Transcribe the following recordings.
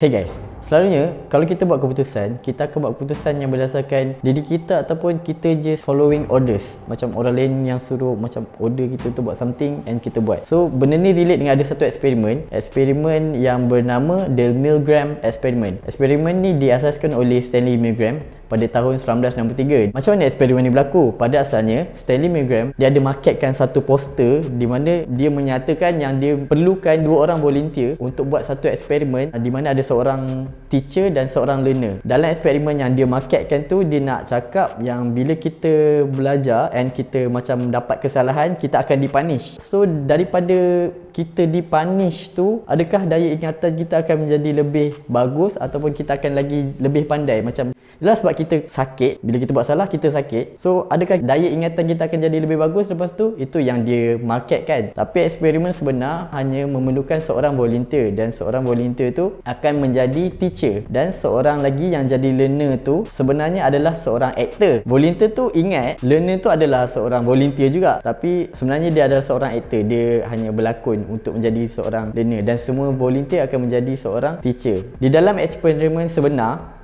Hey guys, Selalunya kalau kita buat keputusan, kita akan buat keputusan yang berdasarkan diri kita ataupun kita just following orders. Macam orang lain yang suruh macam order kita tu buat something and kita buat. So benda ni relate dengan ada satu eksperimen, eksperimen yang bernama The Milgram Experiment. Eksperimen ni diasaskan oleh Stanley Milgram pada tahun 1963. Macam mana eksperimen ni berlaku? Pada asalnya, Stanley Milgram dia ada marketkan satu poster di mana dia menyatakan yang dia perlukan dua orang volunteer untuk buat satu eksperimen di mana ada seorang teacher dan seorang learner. Dalam eksperimen yang dia marketkan tu, dia nak cakap yang bila kita belajar and kita macam dapat kesalahan, kita akan dipunish. So, daripada kita dipunish tu, adakah daya ingatan kita akan menjadi lebih bagus ataupun kita akan lagi lebih pandai? Macam ialah sebab kita sakit Bila kita buat salah Kita sakit So adakah diet ingatan kita Akan jadi lebih bagus Lepas tu Itu yang dia market kan Tapi eksperimen sebenar Hanya memerlukan seorang volunteer Dan seorang volunteer tu Akan menjadi teacher Dan seorang lagi Yang jadi learner tu Sebenarnya adalah seorang actor Volunteer tu ingat Learner tu adalah seorang volunteer juga Tapi sebenarnya dia adalah seorang actor Dia hanya berlakon Untuk menjadi seorang learner Dan semua volunteer akan menjadi seorang teacher Di dalam eksperimen sebenar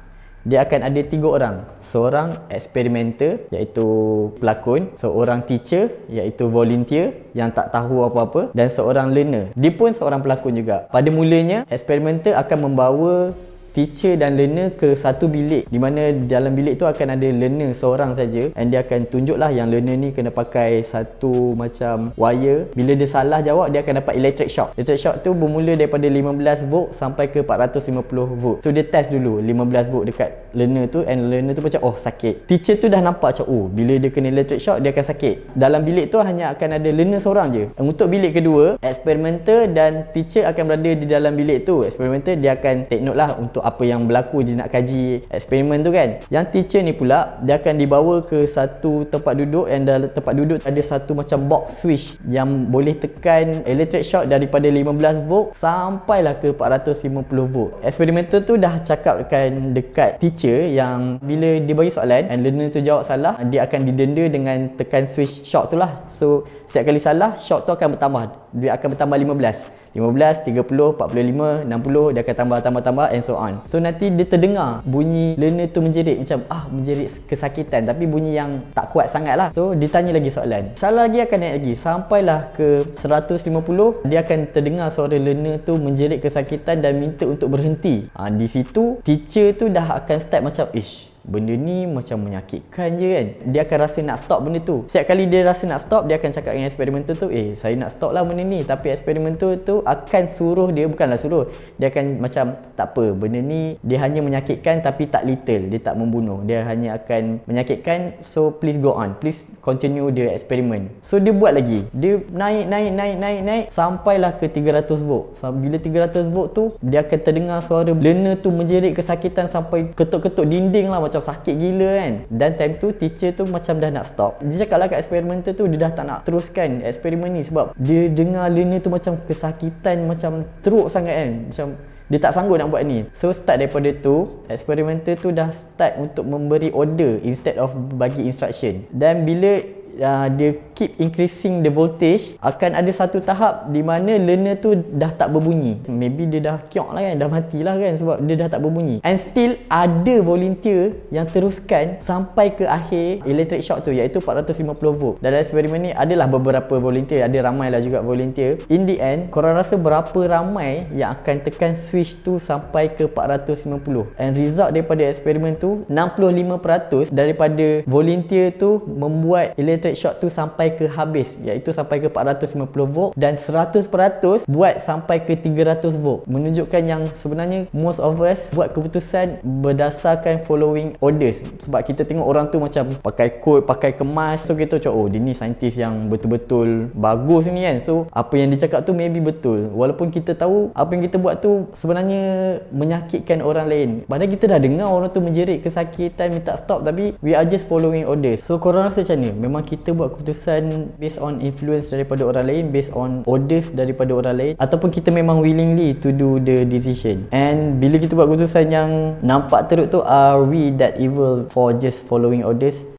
dia akan ada tiga orang. Seorang eksperimenter iaitu pelakon, seorang teacher iaitu volunteer yang tak tahu apa-apa dan seorang learner. Dia pun seorang pelakon juga. Pada mulanya, eksperimenter akan membawa teacher dan learner ke satu bilik di mana dalam bilik tu akan ada learner seorang saja and dia akan tunjuklah yang learner ni kena pakai satu macam wire bila dia salah jawab dia akan dapat electric shock electric shock tu bermula daripada 15 volt sampai ke 450 volt so dia test dulu 15 volt dekat learner tu and learner tu macam oh sakit teacher tu dah nampak macam oh bila dia kena electric shock dia akan sakit dalam bilik tu hanya akan ada learner seorang je and untuk bilik kedua eksperimenter dan teacher akan berada di dalam bilik tu Eksperimenter dia akan take note lah untuk apa yang berlaku dia nak kaji eksperimen tu kan yang teacher ni pula dia akan dibawa ke satu tempat duduk yang dalam tempat duduk ada satu macam box switch yang boleh tekan electric shock daripada 15 volt sampailah ke 450 volt eksperimental tu dah cakapkan dekat teacher yang bila dia bagi soalan and learner tu jawab salah dia akan didenda dengan tekan switch shock tu lah so setiap kali salah shock tu akan bertambah dia akan bertambah 15 15, 30, 45, 60 Dia akan tambah-tambah-tambah and so on So nanti dia terdengar bunyi learner tu menjerit Macam ah menjerit kesakitan Tapi bunyi yang tak kuat sangat lah So dia tanya lagi soalan Salah lagi akan naik lagi Sampailah ke 150 Dia akan terdengar suara learner tu menjerit kesakitan Dan minta untuk berhenti ha, Di situ teacher tu dah akan start macam Ish benda ni macam menyakitkan je kan dia akan rasa nak stop benda tu setiap kali dia rasa nak stop dia akan cakap dengan eksperimental tu eh saya nak stop lah benda ni tapi eksperimental tu akan suruh dia bukanlah suruh dia akan macam tak apa benda ni dia hanya menyakitkan tapi tak little dia tak membunuh dia hanya akan menyakitkan so please go on please continue the experiment so dia buat lagi dia naik naik naik naik naik sampailah ke 300 volt so, bila 300 volt tu dia akan terdengar suara lena tu menjerit kesakitan sampai ketuk-ketuk dinding lah macam macam sakit gila kan dan time tu teacher tu macam dah nak stop dia cakap lah kat experimenter tu dia dah tak nak teruskan eksperimen ni sebab dia dengar learner tu macam kesakitan macam teruk sangat kan macam dia tak sanggup nak buat ni so start daripada tu eksperimenter tu dah start untuk memberi order instead of bagi instruction dan bila uh, dia keep increasing the voltage akan ada satu tahap di mana learner tu dah tak berbunyi maybe dia dah kiok lah kan dah matilah kan sebab dia dah tak berbunyi and still ada volunteer yang teruskan sampai ke akhir electric shock tu iaitu 450 volt dalam eksperimen ni adalah beberapa volunteer ada ramai lah juga volunteer in the end korang rasa berapa ramai yang akan tekan switch tu sampai ke 450 and result daripada eksperimen tu 65% daripada volunteer tu membuat electric electric shot tu sampai ke habis iaitu sampai ke 450 volt dan 100% buat sampai ke 300 volt menunjukkan yang sebenarnya most of us buat keputusan berdasarkan following orders sebab kita tengok orang tu macam pakai kod pakai kemas so kita macam oh dia ni saintis yang betul-betul bagus ni kan so apa yang dia cakap tu maybe betul walaupun kita tahu apa yang kita buat tu sebenarnya menyakitkan orang lain padahal kita dah dengar orang tu menjerit kesakitan minta stop tapi we are just following orders so korang rasa macam ni memang kita kita buat keputusan based on influence daripada orang lain based on orders daripada orang lain ataupun kita memang willingly to do the decision and bila kita buat keputusan yang nampak teruk tu are we that evil for just following orders